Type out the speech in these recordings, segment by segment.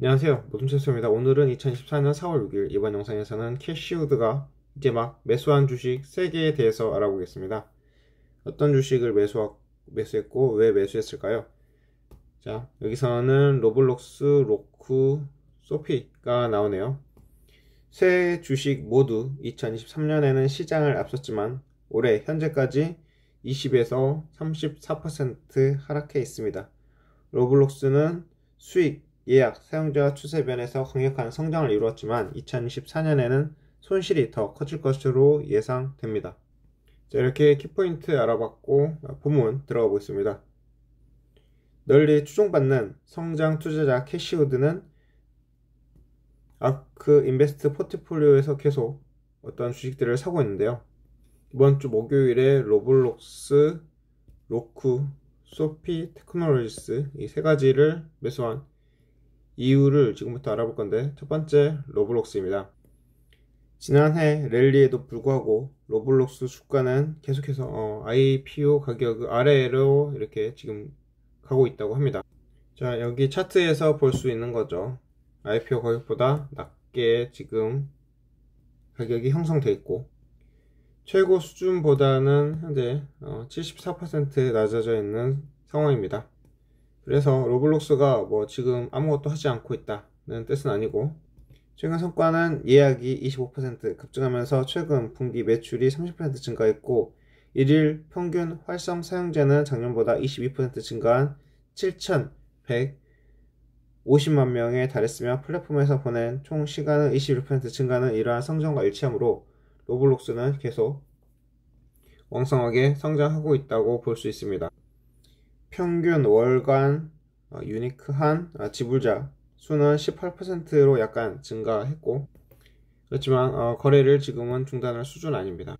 안녕하세요 모둠 u 센스입니다 오늘은 2014년 4월 6일 이번 영상에서는 캐시우드가 이제 막 매수한 주식 3개에 대해서 알아보겠습니다 어떤 주식을 매수, 매수했고 왜 매수했을까요 자 여기서는 로블록스, 로쿠, 소피가 나오네요 세 주식 모두 2023년에는 시장을 앞섰지만 올해 현재까지 20에서 34% 하락해 있습니다 로블록스는 수익 예약, 사용자 추세 변에서 강력한 성장을 이루었지만 2024년에는 손실이 더 커질 것으로 예상됩니다. 자, 이렇게 키포인트 알아봤고 아, 본문 들어가 보겠습니다. 널리 추종받는 성장 투자자 캐시우드는 아크 그 인베스트 포트폴리오에서 계속 어떤 주식들을 사고 있는데요. 이번 주 목요일에 로블록스, 로쿠, 소피 테크놀로지스 이 세 가지를 매수한 이유를 지금부터 알아볼 건데 첫 번째 로블록스입니다. 지난해 랠리에도 불구하고 로블록스 주가는 계속해서 어, IPO 가격 아래로 이렇게 지금 가고 있다고 합니다. 자 여기 차트에서 볼 수 있는 거죠. IPO 가격보다 낮게 지금 가격이 형성돼 있고 최고 수준보다는 현재 74% 어, 낮아져 있는 상황입니다. 그래서 로블록스가 뭐 지금 아무것도 하지 않고 있다는 뜻은 아니고 최근 성과는 예약이 25% 급증하면서 최근 분기 매출이 30% 증가했고 일일 평균 활성 사용자는 작년보다 22% 증가한 7,150만 명에 달했으며 플랫폼에서 보낸 총 시간은 21% 증가는 이러한 성장과 일치하므로 로블록스는 계속 왕성하게 성장하고 있다고 볼 수 있습니다. 평균 월간 어, 유니크한 어, 지불자 수는 18%로 약간 증가했고 그렇지만 어, 거래를 지금은 중단할 수준 아닙니다.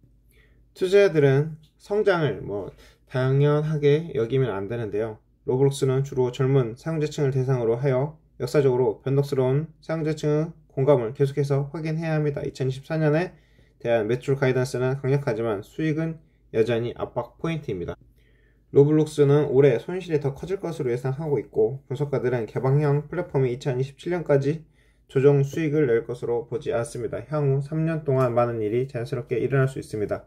투자자들은 성장을 뭐 당연하게 여기면 안 되는데요. 로블록스는 주로 젊은 사용자층을 대상으로 하여 역사적으로 변덕스러운 사용자층의 공감을 계속해서 확인해야 합니다. 2024년에 대한 매출 가이던스는 강력하지만 수익은 여전히 압박 포인트입니다. 로블록스는 올해 손실이 더 커질 것으로 예상하고 있고 분석가들은 개방형 플랫폼이 2027년까지 조정 수익을 낼 것으로 보지 않습니다. 향후 3년 동안 많은 일이 자연스럽게 일어날 수 있습니다.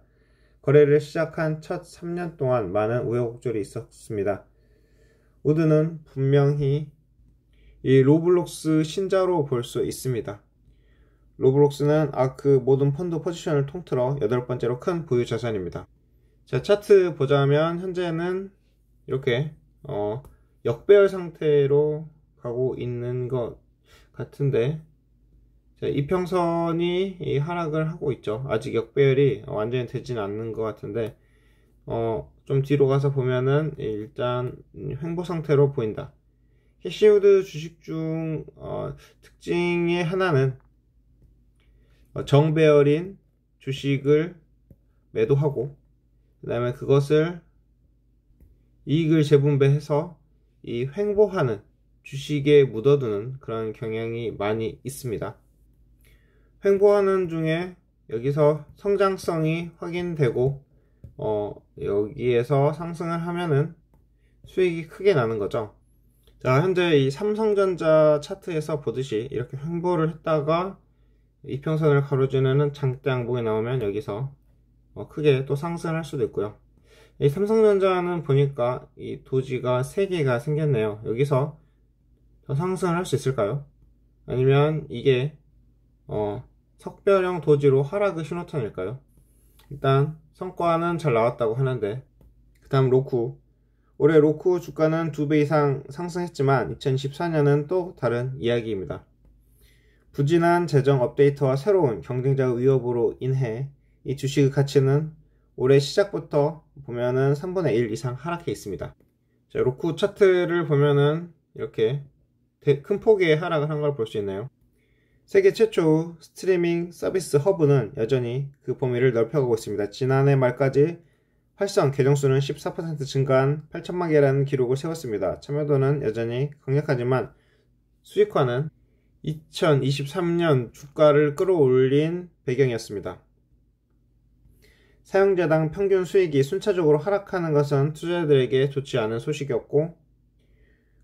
거래를 시작한 첫 3년 동안 많은 우여곡절이 있었습니다. 우드는 분명히 이 로블록스 신자로 볼 수 있습니다. 로블록스는 아크 그 모든 펀드 포지션을 통틀어 8 번째로 큰 보유 자산입니다. 자, 차트 보자면 현재는 이렇게 어, 역배열 상태로 가고 있는 것 같은데 자, 이평선이 하락을 하고 있죠. 아직 역배열이 완전히 되진 않는 것 같은데 어, 좀 뒤로 가서 보면은 일단 횡보 상태로 보인다. 캐시우드 주식 중 어, 특징의 하나는 어, 정배열인 주식을 매도하고 그 다음에 그것을 이익을 재분배해서 이 횡보하는 주식에 묻어두는 그런 경향이 많이 있습니다. 횡보하는 중에 여기서 성장성이 확인되고 어, 여기에서 상승을 하면은 수익이 크게 나는 거죠. 자, 현재 이 삼성전자 차트에서 보듯이 이렇게 횡보를 했다가 이평선을 가로지르는 장대 양봉이 나오면 여기서 어, 크게 또 상승할 수도 있고요. 이 삼성전자는 보니까 이 도지가 3개가 생겼네요. 여기서 더 상승을 할 수 있을까요? 아니면 이게 어, 석별형 도지로 하락의 신호탄일까요? 일단 성과는 잘 나왔다고 하는데 그 다음 로쿠 올해 로쿠 주가는 2배 이상 상승했지만 2014년은 또 다른 이야기입니다. 부진한 재정 업데이트와 새로운 경쟁자 위협으로 인해 이 주식의 가치는 올해 시작부터 보면은 3분의 1 이상 하락해 있습니다. 자, 로쿠 차트를 보면은 이렇게 큰 폭의 하락을 한 걸 볼 수 있네요. 세계 최초 스트리밍 서비스 허브는 여전히 그 범위를 넓혀가고 있습니다. 지난해 말까지 활성 계정 수는 14% 증가한 8천만 개라는 기록을 세웠습니다. 참여도는 여전히 강력하지만 수익화는 2023년 주가를 끌어올린 배경이었습니다. 사용자당 평균 수익이 순차적으로 하락하는 것은 투자자들에게 좋지 않은 소식이었고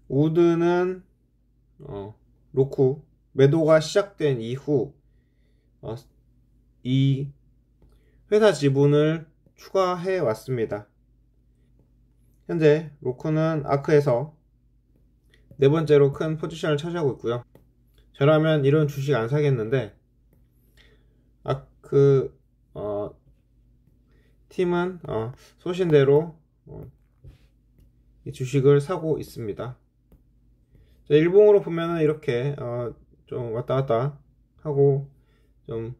우드는 어, 로쿠 매도가 시작된 이후 어, 이 회사 지분을 추가해 왔습니다. 현재 로쿠는 아크에서 네 번째로 큰 포지션을 차지하고 있고요. 저라면 이런 주식 안 사겠는데 아크 어, 팀은 어, 소신대로 어, 주식을 사고 있습니다. 자, 일봉으로 보면은 이렇게 어, 좀 왔다 갔다 하고 좀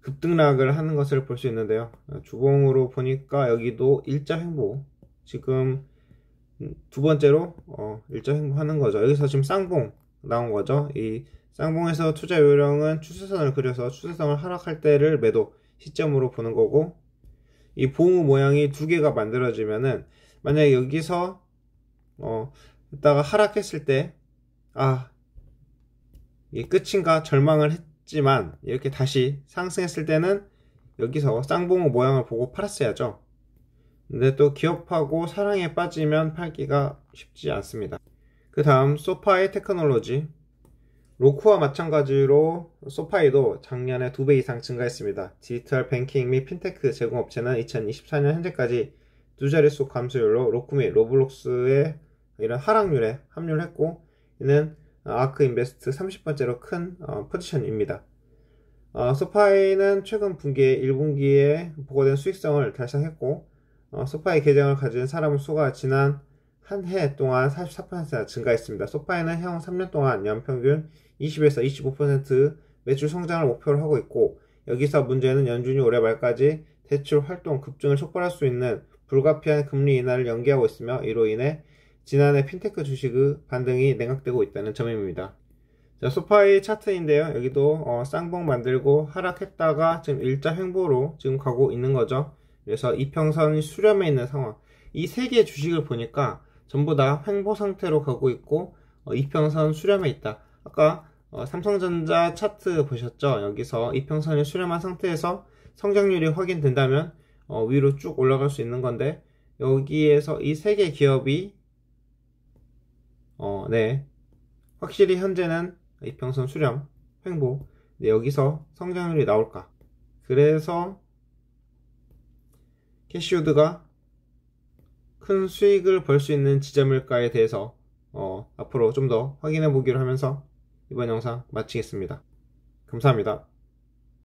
급등락을 하는 것을 볼 수 있는데요. 주봉으로 보니까 여기도 일자 횡보 지금 두 번째로 어, 일자 횡보하는 거죠. 여기서 지금 쌍봉 나온 거죠. 이 쌍봉에서 투자 요령은 추세선을 그려서 추세선을 하락할 때를 매도 시점으로 보는 거고 이 봉우 모양이 두 개가 만들어지면은 만약에 여기서 어 이따가 하락했을 때아 이게 끝인가 절망을 했지만 이렇게 다시 상승했을 때는 여기서 쌍봉우 모양을 보고 팔았어야죠 근데 또 기업하고 사랑에 빠지면 팔기가 쉽지 않습니다 그 다음 소파의 테크놀로지 로코와 마찬가지로 소파이도 작년에 두 배 이상 증가했습니다. 디지털 뱅킹 및 핀테크 제공업체는 2024년 현재까지 두 자릿수 감소율로 로쿠 및 로블록스의 이런 하락률에 합류했고 이는 아크 인베스트 30번째로 큰 어, 포지션입니다. 어, 소파이는 최근 분기에 1분기에 보고된 수익성을 달성했고 어, 소파이 계정을 가진 사람 수가 지난 한해 동안 44%나 증가했습니다. 소파에는 향후 3년 동안 연평균 20에서 25% 매출 성장을 목표로 하고 있고 여기서 문제는 연준이 올해 말까지 대출 활동 급증을 촉발할 수 있는 불가피한 금리 인하를 연기하고 있으며 이로 인해 지난해 핀테크 주식의 반등이 냉각되고 있다는 점입니다. 자, 소파의 차트인데요. 여기도 어, 쌍봉 만들고 하락했다가 지금 일자 횡보로 지금 가고 있는 거죠. 그래서 이평선이 수렴해 있는 상황. 이 세 개의 주식을 보니까 전부 다 횡보 상태로 가고 있고 어, 이평선 수렴에 있다. 아까 어, 삼성전자 차트 보셨죠? 여기서 이평선을 수렴한 상태에서 성장률이 확인된다면 어, 위로 쭉 올라갈 수 있는 건데 여기에서 이 세 개 기업이 어, 네 확실히 현재는 이평선 수렴 횡보 네, 여기서 성장률이 나올까 그래서 캐시우드가 큰 수익을 벌 수 있는 지점일까에 대해서 어, 앞으로 좀 더 확인해 보기로 하면서 이번 영상 마치겠습니다. 감사합니다.